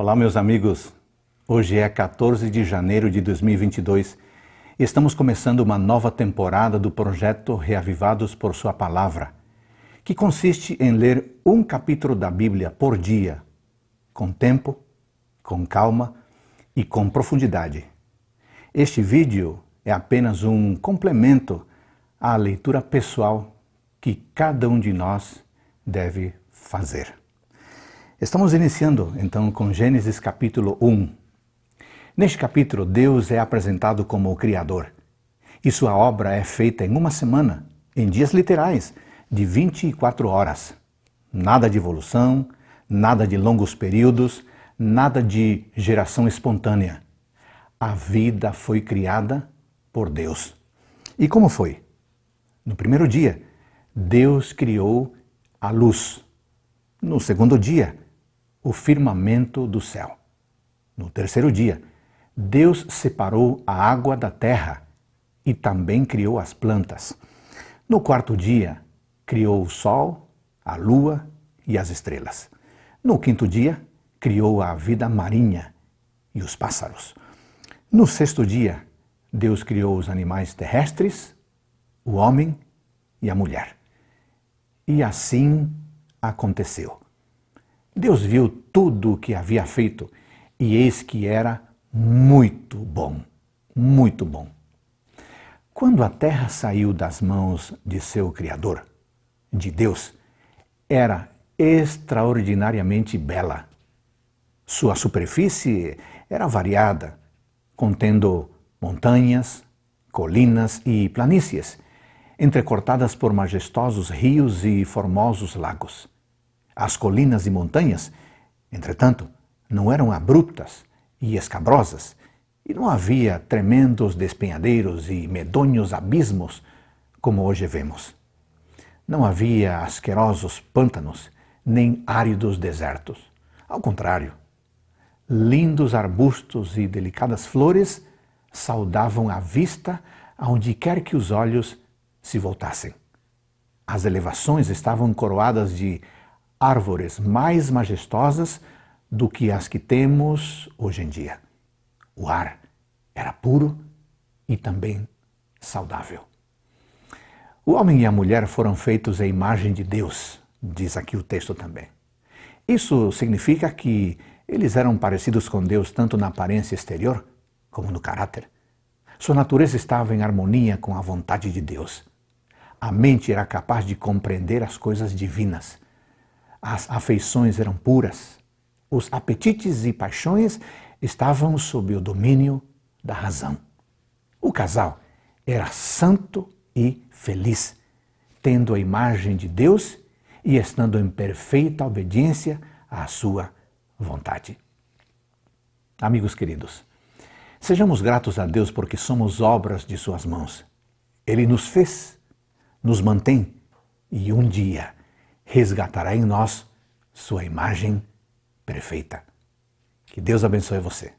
Olá, meus amigos. Hoje é 14 de janeiro de 2022 e estamos começando uma nova temporada do projeto Reavivados por Sua Palavra, que consiste em ler um capítulo da Bíblia por dia, com tempo, com calma e com profundidade. Este vídeo é apenas um complemento à leitura pessoal que cada um de nós deve fazer. Estamos iniciando então com Gênesis capítulo 1. Neste capítulo, Deus é apresentado como o Criador e sua obra é feita em uma semana, em dias literais, de 24 horas. Nada de evolução, nada de longos períodos, nada de geração espontânea. A vida foi criada por Deus. E como foi? No primeiro dia, Deus criou a luz. No segundo dia, o firmamento do céu. No terceiro dia, Deus separou a água da terra e também criou as plantas. No quarto dia, criou o sol, a lua e as estrelas. No quinto dia, criou a vida marinha e os pássaros. No sexto dia, Deus criou os animais terrestres, o homem e a mulher. E assim aconteceu. Deus viu tudo o que havia feito e eis que era muito bom, muito bom. Quando a terra saiu das mãos de seu Criador, de Deus, era extraordinariamente bela. Sua superfície era variada, contendo montanhas, colinas e planícies, entrecortadas por majestosos rios e formosos lagos. As colinas e montanhas, entretanto, não eram abruptas e escabrosas, e não havia tremendos despenhadeiros e medonhos abismos como hoje vemos. Não havia asquerosos pântanos, nem áridos desertos. Ao contrário, lindos arbustos e delicadas flores saudavam a vista aonde quer que os olhos se voltassem. As elevações estavam coroadas de árvores mais majestosas do que as que temos hoje em dia. O ar era puro e também saudável. O homem e a mulher foram feitos à imagem de Deus, diz aqui o texto também. Isso significa que eles eram parecidos com Deus tanto na aparência exterior como no caráter. Sua natureza estava em harmonia com a vontade de Deus. A mente era capaz de compreender as coisas divinas as afeições eram puras, os apetites e paixões estavam sob o domínio da razão. O casal era santo e feliz, tendo a imagem de Deus e estando em perfeita obediência à sua vontade. Amigos queridos, sejamos gratos a Deus porque somos obras de Suas mãos. Ele nos fez, nos mantém e um dia resgatará em nós sua imagem perfeita. Que Deus abençoe você.